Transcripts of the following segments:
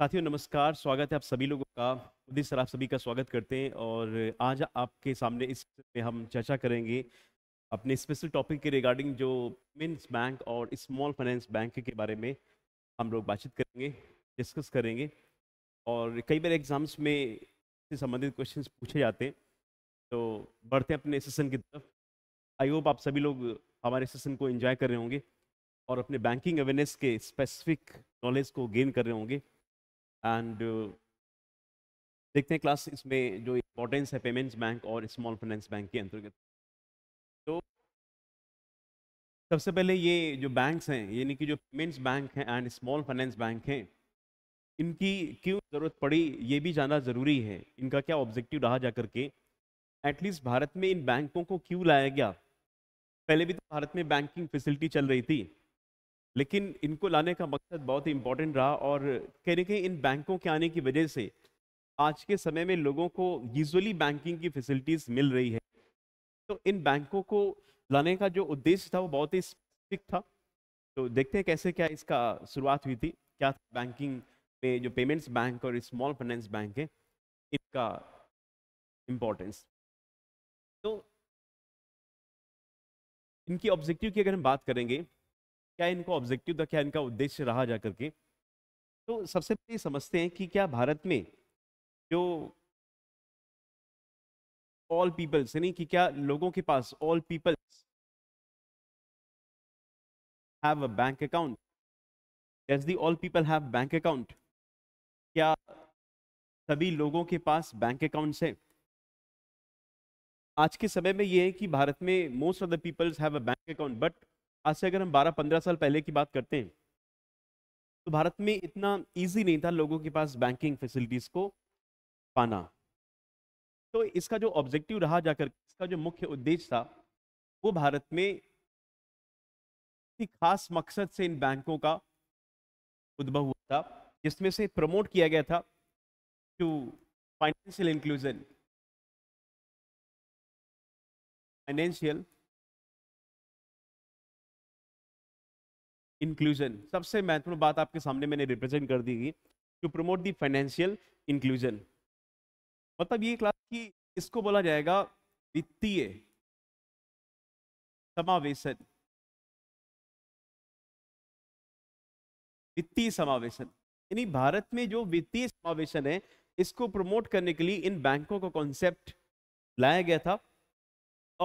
साथियों नमस्कार स्वागत है आप सभी लोगों का मोदी सर आप सभी का स्वागत करते हैं और आज आपके सामने इस में हम चर्चा करेंगे अपने स्पेशल टॉपिक के रिगार्डिंग जो मिन्स बैंक और स्मॉल फाइनेंस बैंक के बारे में हम लोग बातचीत करेंगे डिस्कस करेंगे और कई बार एग्ज़ाम्स में से संबंधित क्वेश्चन पूछे जाते हैं तो बढ़ते हैं अपने सेशन की तरफ आई होप आप सभी लोग हमारे सेशन को इंजॉय कर रहे होंगे और अपने बैंकिंग अवेयरनेस के स्पेसिफिक नॉलेज को गेन कर रहे होंगे एंड uh, देखते हैं क्लास इसमें जो इम्पोर्टेंस है पेमेंट्स बैंक और स्मॉल फाइनेंस बैंक के अंतर्गत तो सबसे पहले ये जो बैंक्स हैं यानी कि जो पेमेंट्स बैंक हैं एंड स्मॉल फाइनेंस बैंक हैं इनकी क्यों ज़रूरत पड़ी ये भी जानना ज़रूरी है इनका क्या ऑब्जेक्टिव रहा जा करके एटलीस्ट भारत में इन बैंकों को क्यों लाया गया पहले भी तो भारत में बैंकिंग फैसिलिटी चल रही थी लेकिन इनको लाने का मकसद बहुत ही इम्पोर्टेंट रहा और कहीं ना कहीं इन बैंकों के आने की वजह से आज के समय में लोगों को यूजली बैंकिंग की फैसिलिटीज़ मिल रही है तो इन बैंकों को लाने का जो उद्देश्य था वो बहुत ही स्पेसिफिक था तो देखते हैं कैसे क्या इसका शुरुआत हुई थी क्या बैंकिंग में जो पेमेंट्स बैंक और स्मॉल फाइनेंस बैंक है इनका इम्पोर्टेंस तो इनकी ऑब्जेक्टिव की अगर हम बात करेंगे क्या इनका ऑब्जेक्टिव था क्या इनका उद्देश्य रहा जा करके तो सबसे पहले समझते हैं कि क्या भारत में जो ऑल पीपल्स यानी कि क्या लोगों के पास all peoples have a bank account does the all people have bank account क्या सभी लोगों के पास बैंक अकाउंट्स हैं आज के समय में ये है कि भारत में most of the peoples have a bank account but आज से अगर हम 12-15 साल पहले की बात करते हैं तो भारत में इतना इजी नहीं था लोगों के पास बैंकिंग फैसिलिटीज़ को पाना तो इसका जो ऑब्जेक्टिव रहा जाकर इसका जो मुख्य उद्देश्य था वो भारत में खास मकसद से इन बैंकों का उद्भव हुआ था जिसमें से प्रमोट किया गया था to financial inclusion financial inclusion सबसे महत्वपूर्ण बात आपके सामने मैंने रिप्रेजेंट कर दी गई to promote the financial inclusion मतलब ये क्लास की इसको बोला जाएगा वित्तीय समावेशन वित्तीय समावेशन यानी भारत में जो वित्तीय समावेशन है इसको प्रमोट करने के लिए इन बैंकों का कॉन्सेप्ट लाया गया था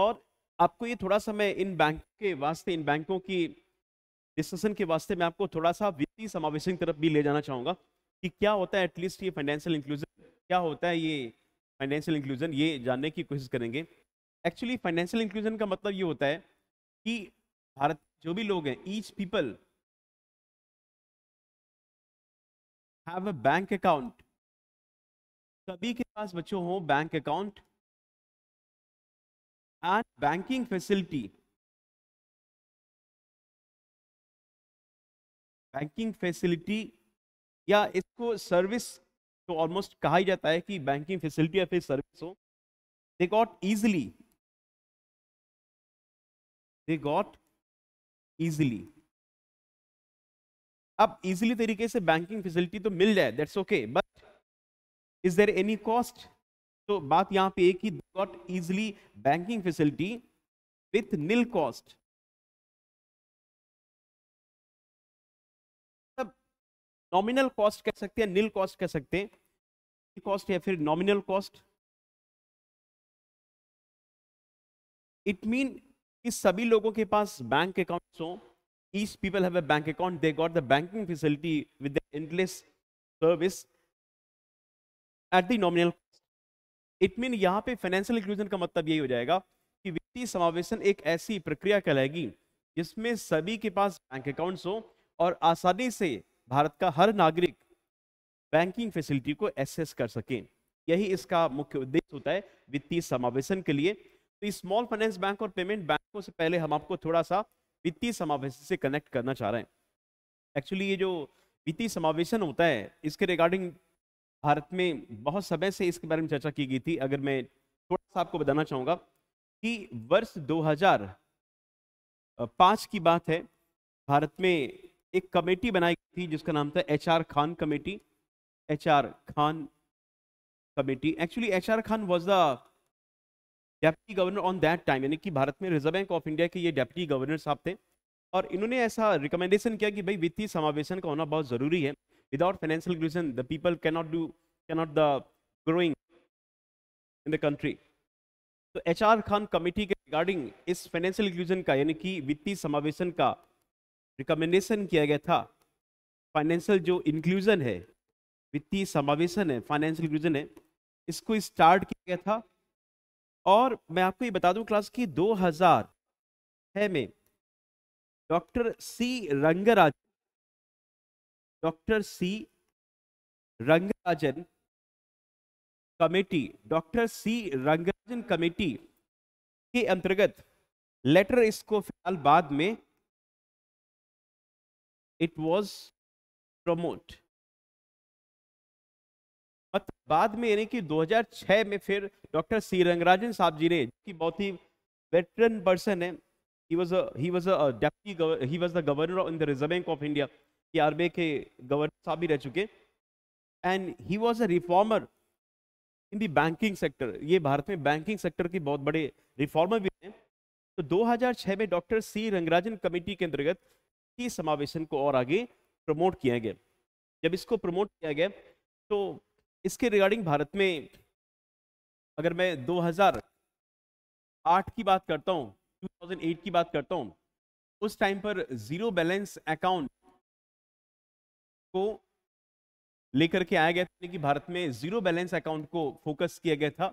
और आपको ये थोड़ा सा मैं इन बैंक के वास्ते इन बैंकों की डिस्कशन के वास्ते मैं आपको थोड़ा सा वित्तीय समावेशन की तरफ भी ले जाना चाहूँगा कि क्या होता है एटलीस्ट ये फाइनेंशियल इंक्लूजन क्या होता है ये फाइनेंशियल इंक्लूजन ये जानने की कोशिश करेंगे एक्चुअली फाइनेंशियल इंक्लूजन का मतलब ये होता है कि भारत जो भी लोग हैं each people have a bank account सभी के पास बच्चों हो bank account and banking facility banking facility या इसको सर्विस तो ऑलमोस्ट कहा ही जाता है कि बैंकिंग फैसिलिटी या फिर सर्विस हो they got easily they got easily अब इजिली तरीके से बैंकिंग फैसिलिटी तो मिल जाए that's okay but is there any cost तो बात यहां पे एक ही got easily banking facility with nil cost nominal cost कह सकते हैं नील कॉस्ट कह सकते हैं कॉस्ट या फिर नॉमिनल कॉस्ट इट मीन कि सभी लोगों के पास बैंक अकाउंट हो each people have a bank account they got the banking facility with endless service at the nominal it mean यहाँ पे फाइनेंशियल इंक्लूजन का मतलब यही हो जाएगा कि वित्तीय समावेशन एक ऐसी प्रक्रिया कहलाएगी जिसमें सभी के पास बैंक अकाउंट्स हो और आसानी से भारत का हर नागरिक बैंकिंग फैसिलिटी को एसेस कर सके यही इसका मुख्य उद्देश्य होता है वित्तीय समावेशन के लिए तो स्मॉल फाइनेंस बैंक और पेमेंट बैंकों से पहले हम आपको थोड़ा सा वित्तीय समावेशन से कनेक्ट करना चाह रहे हैं एक्चुअली ये जो वित्तीय समावेशन होता है इसके रिगार्डिंग भारत में बहुत समय से इसके बारे में चर्चा की गई थी अगर मैं थोड़ा सा आपको बताना चाहूँगा कि वर्ष 2005 की बात है भारत में एक कमेटी बनाई गई थी जिसका नाम था HR Khan committee HR Khan committee actually HR Khan was the deputy governor on that time यानी कि भारत में रिजर्व बैंक ऑफ इंडिया के ये डेप्टी गवर्नर साहब थे और इन्होंने ऐसा रिकमेंडेशन किया कि भाई वित्तीय समावेशन का होना बहुत ज़रूरी है without financial inclusion the people cannot do cannot the growing in the country तो एच खान कमेटी के रिगार्डिंग इस फाइनेंशियल इंक्लूजन का यानी कि वित्तीय समावेशन का रिकमेंडेशन किया गया था फाइनेंशियल जो इंक्लूजन है वित्तीय समावेशन है फाइनेंशियल इंक्लूजन है इसको स्टार्ट किया गया था और मैं आपको ये बता दूं क्लास की 2000 है में doctor C Rangaraj doctor C Rangarajan committee doctor C Rangarajan committee के अंतर्गत लेटर इसको फिलहाल बाद में इट वॉज प्रमोट बाद में यानी कि 2006 में फिर डॉक्टर सी रंगराजन साहब जी ने की बहुत ही वेटरन पर्सन है he was he was a deputy he was the governor in the Reserve Bank of India ये आरबीआई के गवर्नर साहब भी रह चुके and he was a reformer in the banking sector ये भारत में बैंकिंग सेक्टर के बहुत बड़े रिफॉर्मर भी हैं तो 2006 में डॉक्टर सी रंगराजन कमेटी के अंतर्गत ही समावेशन को और आगे प्रमोट किया गया जब इसको प्रमोट किया गया तो इसके रिगार्डिंग भारत में अगर मैं 2008 की बात करता हूँ 2008 की बात करता हूँ उस टाइम पर जीरो बैलेंस अकाउंट को लेकर के आया गया था कि भारत में जीरो बैलेंस अकाउंट को फोकस किया गया था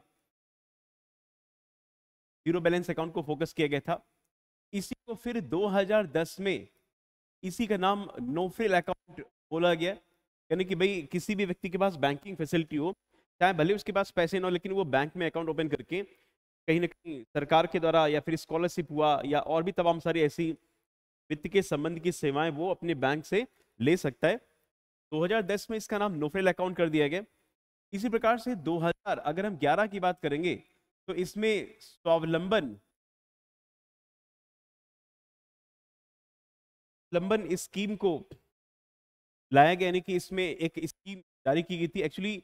जीरो बैलेंस अकाउंट को फोकस किया गया था इसी को फिर 2010 में इसी का नाम नो फ्रिल अकाउंट बोला गया यानी कि भाई किसी भी व्यक्ति के पास बैंकिंग फैसिलिटी हो चाहे भले उसके पास पैसे ना हो लेकिन वो बैंक में अकाउंट ओपन करके कहीं ना कहीं सरकार के द्वारा या फिर स्कॉलरशिप हुआ या और भी तमाम सारी ऐसी वित्त के संबंध की सेवाएं वो अपने बैंक से ले सकता है 2010 में इसका नाम नोफेल अकाउंट कर दिया गया इसी प्रकार से 2000 अगर हम 11 की बात करेंगे तो इसमें स्वावलंबन लंबन स्कीम को लाया गया यानी कि इसमें एक स्कीम जारी की गई थी एक्चुअली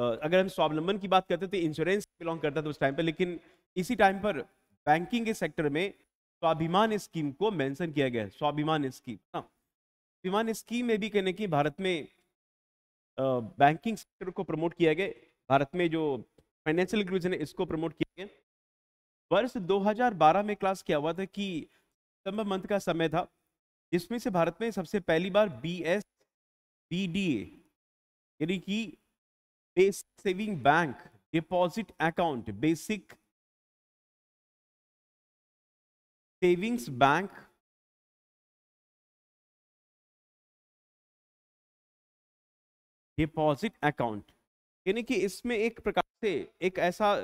अगर हम स्वावलंबन की बात करते तो इंश्योरेंस बिलोंग करता था उस टाइम पर लेकिन इसी टाइम पर बैंकिंग के सेक्टर में स्वाभिमान स्कीम को मेंशन किया गया है स्वाभिमान स्कीम हाँ, स्वाभिमान स्कीम में भी कहने की भारत में बैंकिंग सेक्टर को प्रमोट किया गया भारत में जो फाइनेंशियल इंक्लूजन है इसको प्रमोट किया गया वर्ष 2012 में क्लास किया हुआ था कि सितंबर मंथ का समय था जिसमें से भारत में सबसे पहली बार B S B D A यानी कि base saving bank deposit account basic savings bank deposit account यानी कि इसमें एक प्रकार से एक ऐसा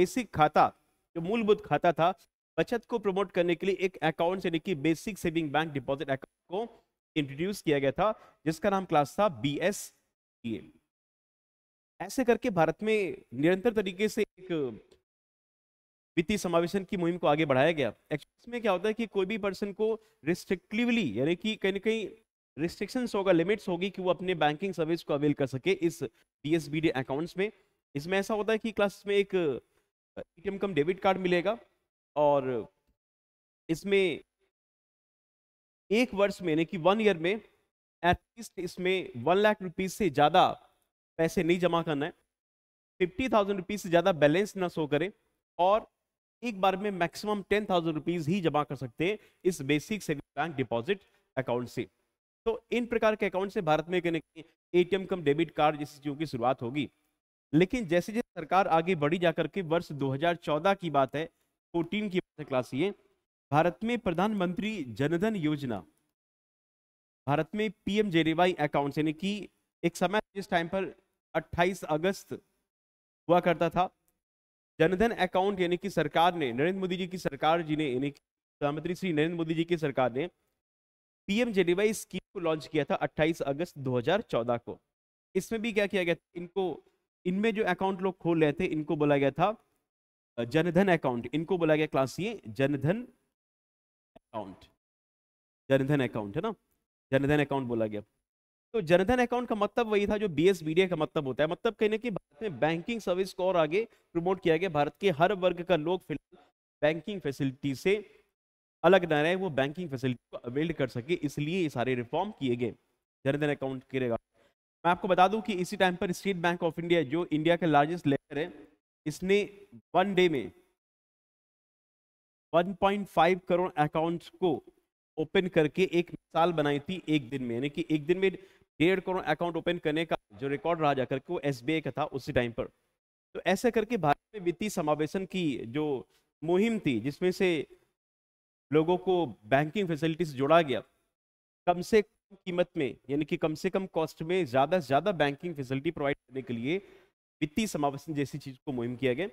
बेसिक खाता जो मूलभूत खाता था बचत को प्रमोट करने के लिए एक अकाउंट यानी कि basic saving bank deposit account को इंट्रोड्यूस किया गया था जिसका नाम क्लास था बी एस e ऐसे करके भारत में निरंतर तरीके से एक वित्तीय समावेशन की मुहिम को आगे बढ़ाया गया इसमें क्या होता है कि कोई भी पर्सन को रिस्ट्रिक्टिवली यानी कि कहीं ना कहीं रिस्ट्रिक्शन होगा लिमिट्स होगी कि वो अपने बैंकिंग सर्विस को अवेल कर सके इस डी अकाउंट्स e में इसमें ऐसा होता है कि क्लास में एक ए कम डेबिट कार्ड मिलेगा और इसमें एक वर्ष में यानी कि वन ईयर में एटलीस्ट इसमें वन लाख रुपीज से ज़्यादा पैसे नहीं जमा करना है फिफ्टी थाउजेंड रुपीज़ से ज़्यादा बैलेंस ना शो करें और एक बार में मैक्सिमम टेन थाउजेंड रुपीज़ ही जमा कर सकते हैं इस basic saving bank deposit account से तो इन प्रकार के अकाउंट से भारत में A T M debit card जैसी चीज़ों की शुरुआत होगी लेकिन जैसे जैसे सरकार आगे बढ़ी जाकर के वर्ष 2014 की बात है फोर्टीन की क्लास ये भारत में प्रधानमंत्री जनधन योजना भारत में पीएम जेडीवाई अकाउंट यानी कि एक समय जिस टाइम पर 28 अगस्त हुआ करता था जनधन अकाउंट यानी कि सरकार ने नरेंद्र मोदी जी की सरकार जी ने यानी प्रधानमंत्री श्री नरेंद्र मोदी जी की सरकार ने पीएम जेडीवाई स्कीम को लॉन्च किया था 28 अगस्त 2014 को इसमें भी क्या किया गया था इनको इनमें जो अकाउंट लोग खोल रहे थे इनको बोला गया था जनधन अकाउंट इनको बोला गया क्लास ये जनधन अकाउंट जनधन अकाउंट है ना जनधन अकाउंट बोला गया तो जनधन अकाउंट का मतलब वही था जो बी एस का मतलब होता है मतलब कहने की भारत में बैंकिंग सर्विस को और आगे प्रमोट किया गया भारत के हर वर्ग का लोग फिलहाल बैंकिंग फैसिलिटी से अलग ना रहे वो बैंकिंग फैसिलिटी को अवेल्ड कर सके इसलिए ये सारे रिफॉर्म किए गए जनधन अकाउंट के रेगा मैं आपको बता दूं कि इसी टाइम पर स्टेट बैंक ऑफ इंडिया जो इंडिया का लार्जेस्ट लेटर है इसने वन डे में 1.5 करोड़ अकाउंट्स को ओपन करके एक मिसाल बनाई थी एक दिन में यानी कि एक दिन में डेढ़ करोड़ अकाउंट ओपन करने का जो रिकॉर्ड रहा जाकर के वो एस का था उसी टाइम पर तो ऐसा करके भारत में वित्तीय समावेशन की जो मुहिम थी जिसमें से लोगों को बैंकिंग फैसिलिटीज जोड़ा गया कम से कम कीमत में यानी कि कम से कम कॉस्ट में ज़्यादा से ज़्यादा बैंकिंग फैसिलिटी प्रोवाइड करने के लिए वित्तीय समावेशन जैसी चीज़ को मुहिम किया गया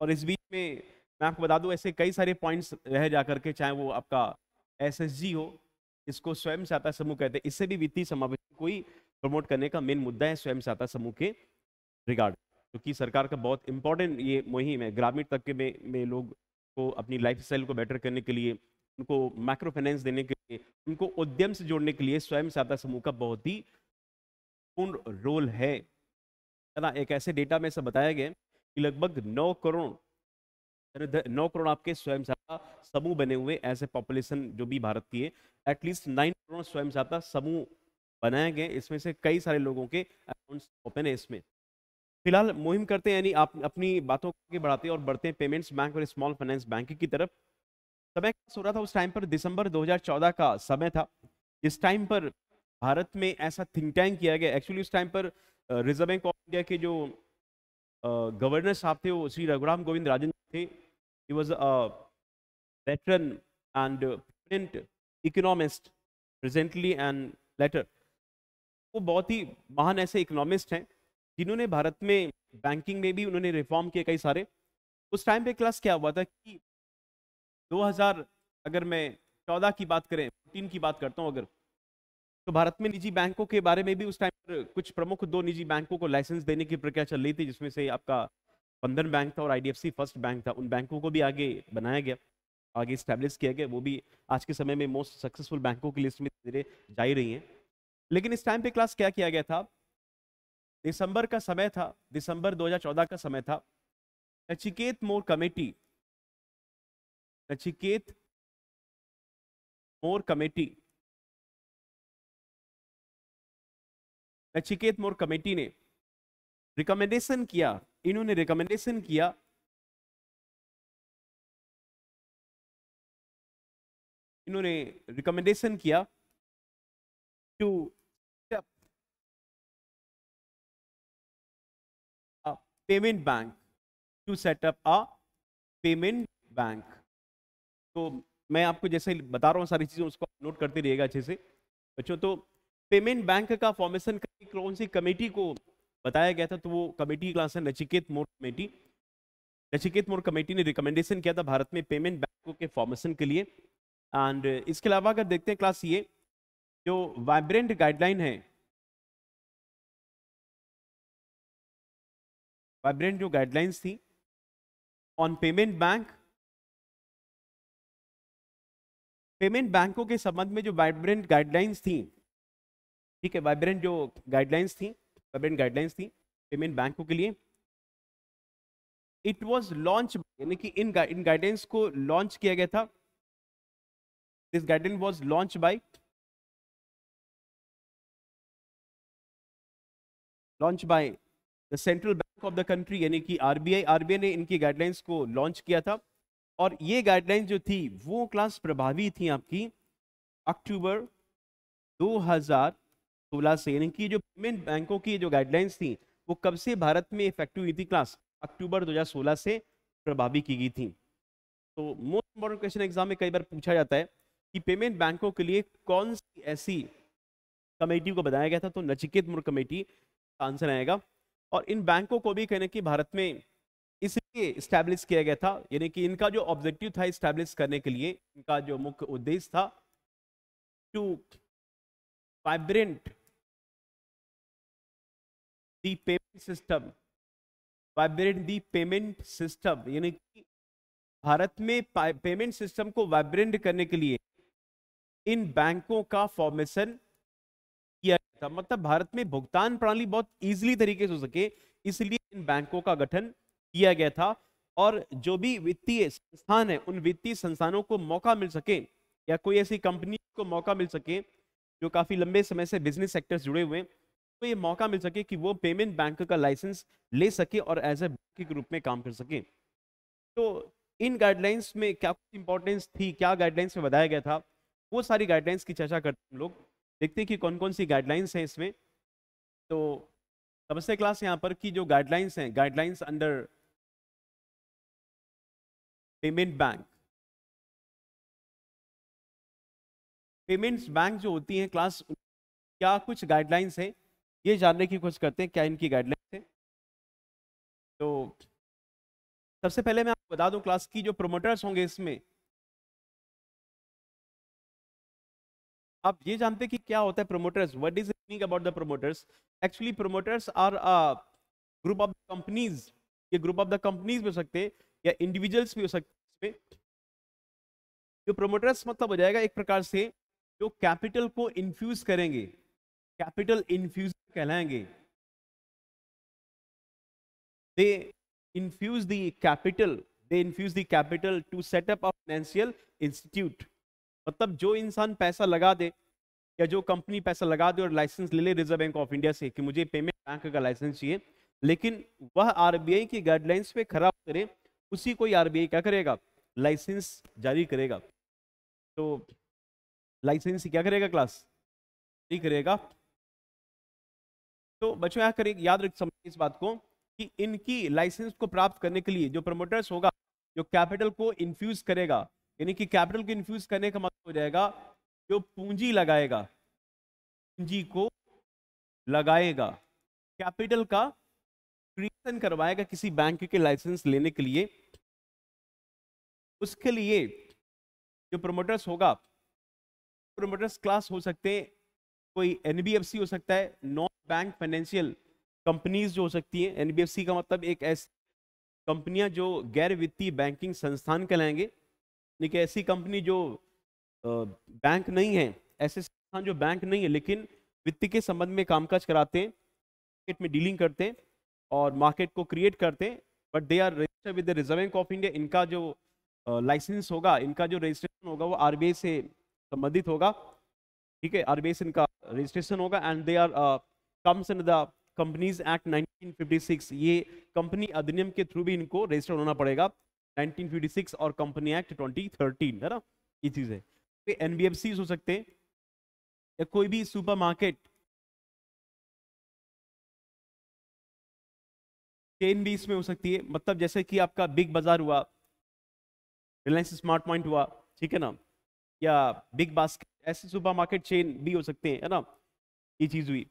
और इस बीच में मैं आपको बता दूं ऐसे कई सारे पॉइंट्स रह जा करके चाहे वो आपका एस हो इसको स्वयं सहायता समूह कहते हैं इससे भी वित्तीय समावेशन को ही प्रमोट करने का मेन मुद्दा है स्वयं सहायता समूह के रिगार्ड क्योंकि तो सरकार का बहुत इंपॉर्टेंट ये मुहिम है ग्रामीण तबके में, में लोग को अपनी लाइफ स्टाइल को बेटर करने के लिए उनको माइक्रो फाइनेंस देने के लिए उनको उद्यम से जोड़ने के लिए स्वयं सहायता समूह का बहुत ही पूर्ण रोल है है ना एक ऐसे डेटा में से बताया गया कि लगभग नौ करोड़ नौ करोड़ आपके स्वयं सहायता समूह बने हुए ऐसे पॉपुलेशन जो भी भारत की है एटलीस्ट नाइन करोड़ स्वयं सहायता समूह बनाए गए इसमें से कई सारे लोगों के अकाउंट्स ओपन है इसमें फिलहाल मुहिम करते हैं यानी आप अपनी बातों के बढ़ाते हैं और बढ़ते हैं पेमेंट्स बैंक और स्मॉल फाइनेंस बैंक की तरफ समय क्या सो रहा था उस टाइम पर दिसंबर 2014 का समय था इस टाइम पर भारत में ऐसा थिंक टैंक किया गया एक्चुअली उस टाइम पर रिजर्व बैंक ऑफ इंडिया के जो गवर्नर साहब थे वो श्री रघुराम गोविंद राजन थे he was a veteran and print economist presently and later वो बहुत ही महान ऐसे इकोनॉमिस्ट हैं जिन्होंने भारत में बैंकिंग में भी उन्होंने रिफॉर्म किए कई सारे उस टाइम पे क्लास क्या हुआ था कि 2000 अगर मैं 14 की बात करें 14 की बात करता हूँ अगर तो भारत में निजी बैंकों के बारे में भी उस टाइम पर कुछ प्रमुख दो निजी बैंकों को लाइसेंस देने की प्रक्रिया चल रही थी जिसमें से आपका बंधन बैंक था और आईडीएफसी फर्स्ट बैंक था उन बैंकों को भी आगे बनाया गया आगे स्टैब्लिश किया गया वो भी आज के समय में मोस्ट सक्सेसफुल बैंकों की लिस्ट में धीरे जा ही रही हैं लेकिन इस टाइम पे क्लास क्या किया गया था दिसंबर का समय था दिसंबर 2014 का समय था Nachiket Mor committee Nachiket Mor committee Nachiket Mor committee ने रिकमेंडेशन किया इन्होंने रिकमेंडेशन किया इन्होंने रिकमेंडेशन किया to payment bank to set up a payment bank तो मैं आपको जैसे बता रहा हूँ सारी चीज़ें उसको नोट करते रहिएगा अच्छे से बच्चों तो पेमेंट बैंक का फॉर्मेशन कौन सी कमेटी को बताया गया था तो वो कमेटी क्लास है नचिकेत मोर कमेटी नचिकेत मोर कमेटी ने रिकमेंडेशन किया था भारत में पेमेंट बैंकों के फॉर्मेशन के लिए एंड इसके अलावा अगर देखते हैं क्लास ये जो वाइब्रेंट गाइडलाइन है वाइब्रेंट जो गाइडलाइंस थी ऑन पेमेंट बैंक पेमेंट बैंकों के संबंध में जो वाइब्रेंट गाइडलाइंस थी ठीक है वाइब्रेंट जो गाइडलाइंस थी वाइब्रेंट गाइडलाइंस थी पेमेंट बैंकों के लिए इट वॉज लॉन्च यानी कि इन इन गाइडलाइंस को लॉन्च किया गया था this guideline was launch by launch by the central bank of the country यानी कि आरबीआई आरबीआई ने इनकी गाइडलाइंस को लॉन्च किया था और ये गाइडलाइंस जो थी वो क्लास प्रभावी थी आपकी अक्टूबर 2000 सोलह से यानी कि जो पेमेंट बैंकों की जो गाइडलाइंस थी वो कब से भारत में इफेक्टिव हुई थी क्लास अक्टूबर 2016 से प्रभावी की गई थी तो मोस्ट इंपॉर्टेंट क्वेश्चन एग्जाम में कई बार पूछा जाता है कि पेमेंट बैंकों के लिए कौन सी ऐसी कमेटी को बताया गया था तो नचिकेत मुर कमेटी आंसर आएगा और इन बैंकों को भी कहने की भारत में इसलिए इस्टेब्लिश किया गया था यानी कि इनका जो ऑब्जेक्टिव था इस्टेब्लिश करने के लिए इनका जो मुख्य उद्देश्य था to vibrant the payment system vibrate the payment system यानी कि भारत में पेमेंट सिस्टम को वाइब्रेंट करने के लिए इन बैंकों का फॉर्मेशन किया था मतलब भारत में भुगतान प्रणाली बहुत इजीली तरीके से हो सके इसलिए इन बैंकों का गठन किया गया था और जो भी वित्तीय संस्थान है उन वित्तीय संस्थानों को मौका मिल सके या कोई ऐसी कंपनी को मौका मिल सके जो काफ़ी लंबे समय से बिजनेस सेक्टर से जुड़े हुए हैं को ये मौका मिल सके कि वो पेमेंट बैंक का लाइसेंस ले सके और एज ए बैंक के रूप में काम कर सके तो इन गाइडलाइंस में क्या कुछ इंपॉर्टेंस थी क्या गाइडलाइंस में बताया गया था वो सारी गाइडलाइंस की चर्चा करते हम लोग देखते हैं कि कौन कौन सी गाइडलाइंस हैं इसमें तो सबसे क्लास यहाँ पर कि जो गाइडलाइंस हैं guidelines under payment bank payments bank जो होती हैं क्लास क्या कुछ गाइडलाइंस हैं ये जानने की कोशिश करते हैं क्या इनकी गाइडलाइन थे तो सबसे पहले मैं आपको बता दूं क्लास की जो प्रोमोटर्स होंगे इसमें आप ये जानते कि क्या होता है promoters what is think about the promoters actually promoters are a group of companies ये ग्रुप ऑफ द कंपनीज भी हो सकते हैं या इंडिविजुअल्स भी हो सकते इसमें जो प्रोमोटर्स मतलब हो जाएगा एक प्रकार से जो कैपिटल को इन्फ्यूज करेंगे कैपिटल इन्फ्यूजर कहलाएंगे they infuse the capital they infuse the capital to set up up financial institute मतलब जो इंसान पैसा लगा दे या जो कंपनी पैसा लगा दे और लाइसेंस ले ले रिजर्व बैंक ऑफ इंडिया से कि मुझे पेमेंट बैंक का लाइसेंस चाहिए लेकिन वह आरबीआई की गाइडलाइंस पे खराब करे उसी को आरबीआई क्या करेगा लाइसेंस जारी करेगा तो लाइसेंस क्या करेगा क्लास जारी करेगा तो बच्चों यहाँ करें याद रख समझ इस बात को कि इनकी लाइसेंस को प्राप्त करने के लिए जो प्रमोटर्स होगा जो कैपिटल को इन्फ्यूज करेगा यानी कि कैपिटल को इन्फ्यूज करने का मतलब हो जाएगा जो पूंजी लगाएगा पूंजी को लगाएगा कैपिटल का क्रिएशन करवाएगा किसी बैंक के लाइसेंस लेने के लिए उसके लिए जो प्रमोटर्स होगा प्रमोटर्स क्लास हो सकते हैं कोई एनबीएफसी हो सकता है नॉन बैंक फाइनेंशियल कंपनीज जो हो सकती हैं एनबीएफसी का मतलब एक ऐसी कंपनियां जो गैर वित्तीय बैंकिंग संस्थान कहलाएंगे यानी ऐसी कंपनी जो बैंक नहीं है ऐसे संस्थान जो बैंक नहीं है लेकिन वित्त के संबंध में कामकाज कराते हैं मार्केट में डीलिंग करते हैं और मार्केट को क्रिएट करते हैं but they are registered with the Reserve Bank of India इनका जो लाइसेंस होगा इनका जो रजिस्ट्रेशन होगा वो आर से संबंधित होगा ठीक है आर से इनका रजिस्ट्रेशन होगा and they are comes in the companies act 1956 ये कंपनी अधिनियम के थ्रू भी इनको रजिस्टर होना पड़ेगा 1956 और कंपनी एक्ट 2013 है ना ये चीज़ है एन हो सकते हैं या कोई भी सुपरमार्केट चेन भी इसमें हो सकती है मतलब जैसे कि आपका बिग बाजार हुआ रिलायंस स्मार्ट पॉइंट हुआ ठीक है ना या बिग बास्केट ऐसे सुपरमार्केट चेन भी हो सकते हैं है ना ये चीज़ हुई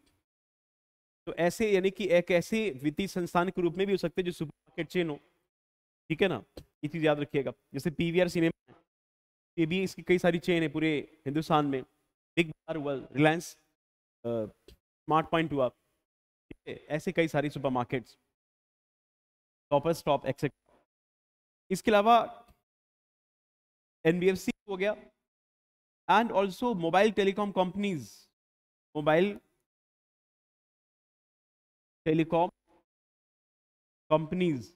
तो ऐसे यानी कि एक ऐसे वित्तीय संस्थान के रूप में भी हो सकते हैं जो सुपर मार्केट चेन हो ठीक है ना ये चीज़ याद रखिएगा जैसे पी वी आर सिनेमा ये भी इसकी कई सारी चेन है पूरे हिंदुस्तान में बिग बार हुआ रिलायंस स्मार्ट पॉइंट हुआ ऐसे कई सारी सुपर मार्केट्स टॉपर स्टॉप एक्सेट्रा इसके अलावा एन हो गया and also mobile telecom companies mobile telecom companies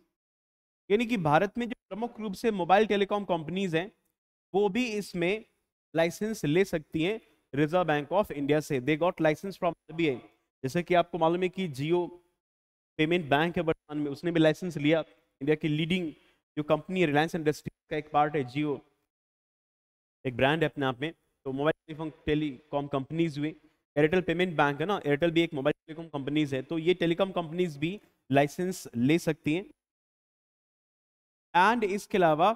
यानी कि भारत में जो प्रमुख रूप से मोबाइल टेलीकॉम कंपनीज हैं वो भी इसमें लाइसेंस ले सकती हैं रिजर्व बैंक ऑफ इंडिया से they got licence from RBI जैसे कि आपको मालूम है कि जियो पेमेंट बैंक है वर्तमान में उसने भी लाइसेंस लिया इंडिया की लीडिंग जो कंपनी है रिलायंस इंडस्ट्री का एक पार्ट है जियो एक ब्रांड है अपने आप में तो मोबाइल टेलीकॉम कंपनीज हुई एयरटेल पेमेंट बैंक है ना एयरटेल भी एक मोबाइल टेलीकॉम कंपनीज है तो ये टेलीकॉम कंपनीज भी लाइसेंस ले सकती हैं एंड इसके अलावा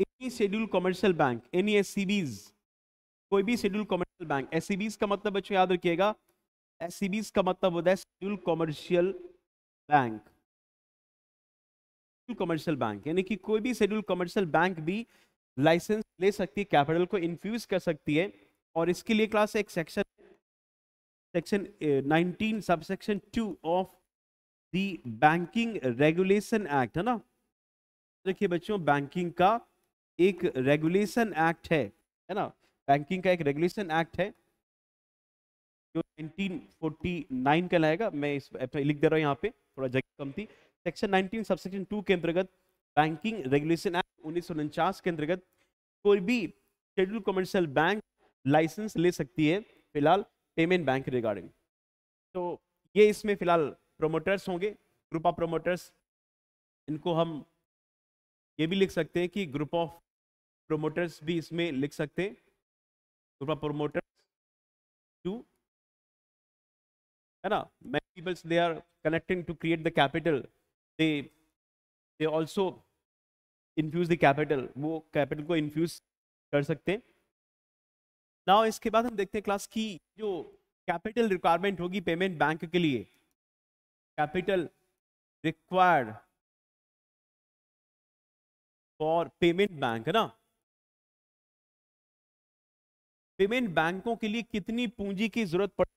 any schedule commercial bank any S कोई भी शेड्यूल कमर्शियल बैंक एस का मतलब बच्चों याद रखिएगा एस का मतलब होता है schedule commercial bank commercial bank यानी कि कोई भी शेड्यूल कमर्शियल बैंक भी लाइसेंस ले सकती है कैपिटल को इन्फ्यूज कर सकती है और इसके लिए क्लास एक section section 19 subsection 2 uh, of the banking regulation act है ना देखिए बच्चों बैंकिंग का एक रेगुलेशन एक्ट है है ना बैंकिंग का एक रेगुलेशन एक्ट है जो 1949 का लाएगा मैं इस लिख दे रहा हूँ यहाँ पे थोड़ा जगह कम थी सेक्शन 19 सबसेक्शन 2 के अंतर्गत बैंकिंग रेगुलेशन एक्ट उन्नीस के अंतर्गत कोई भी शेड्यूल कमर्शियल बैंक लाइसेंस ले सकती है फिलहाल पेमेंट बैंक रिगार्डिंग तो ये इसमें फिलहाल प्रोमोटर्स होंगे ग्रुप ऑफ प्रोमोटर्स इनको हम ये भी लिख सकते हैं कि ग्रुप ऑफ प्रोमोटर्स भी इसमें लिख सकते हैं ग्रुप ऑफ प्रोमोटर्स टू है ना many peoples they are connecting to create the capital they they also infuse the capital वो कैपिटल को इन्फ्यूज कर सकते हैं ना इसके बाद हम देखते हैं क्लास की जो कैपिटल रिक्वायरमेंट होगी पेमेंट बैंक के लिए capital required for payment bank है ना पेमेंट बैंकों के लिए कितनी पूंजी की जरूरत पड़